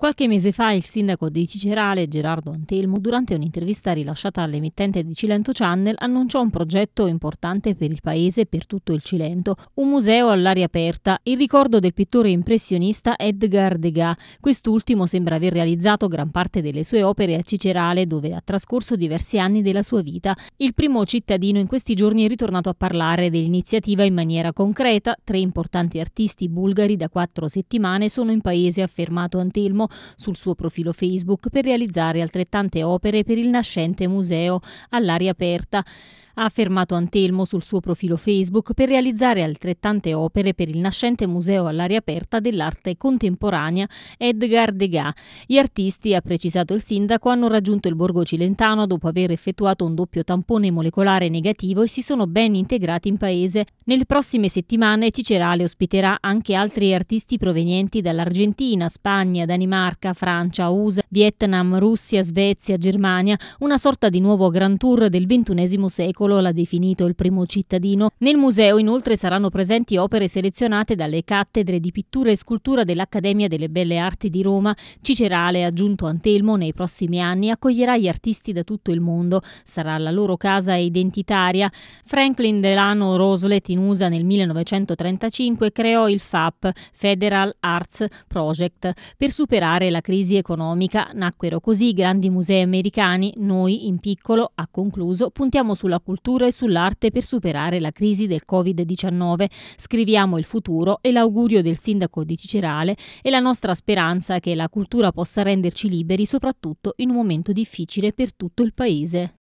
Qualche mese fa il sindaco di Cicerale, Gerardo Antelmo, durante un'intervista rilasciata all'emittente di Cilento Channel, annunciò un progetto importante per il paese e per tutto il Cilento, un museo all'aria aperta, in ricordo del pittore impressionista Edgar Degas. Quest'ultimo sembra aver realizzato gran parte delle sue opere a Cicerale, dove ha trascorso diversi anni della sua vita. Il primo cittadino in questi giorni è ritornato a parlare dell'iniziativa in maniera concreta. Tre importanti artisti bulgari da quattro settimane sono in paese, ha affermato Antelmo sul suo profilo Facebook per realizzare altrettante opere per il nascente museo all'aria aperta ha affermato Antelmo sul suo profilo Facebook per realizzare altrettante opere per il nascente museo all'aria aperta dell'arte contemporanea Edgar Degas. Gli artisti, ha precisato il sindaco, hanno raggiunto il Borgo Cilentano dopo aver effettuato un doppio tampone molecolare negativo e si sono ben integrati in paese. Nelle prossime settimane Cicerale ospiterà anche altri artisti provenienti dall'Argentina, Spagna, Danimarca, Francia, USA Vietnam, Russia, Svezia, Germania, una sorta di nuovo Grand Tour del XXI secolo l'ha definito il primo cittadino. Nel museo inoltre saranno presenti opere selezionate dalle cattedre di pittura e scultura dell'Accademia delle Belle Arti di Roma. Cicerale, aggiunto Antelmo, nei prossimi anni accoglierà gli artisti da tutto il mondo, sarà la loro casa identitaria. Franklin Delano Roosevelt in USA nel 1935 creò il FAP, Federal Arts Project, per superare la crisi economica America nacquero così grandi musei americani, noi in piccolo, ha concluso, puntiamo sulla cultura e sull'arte per superare la crisi del Covid-19, scriviamo il futuro e l'augurio del sindaco di Cicerale e la nostra speranza che la cultura possa renderci liberi soprattutto in un momento difficile per tutto il paese.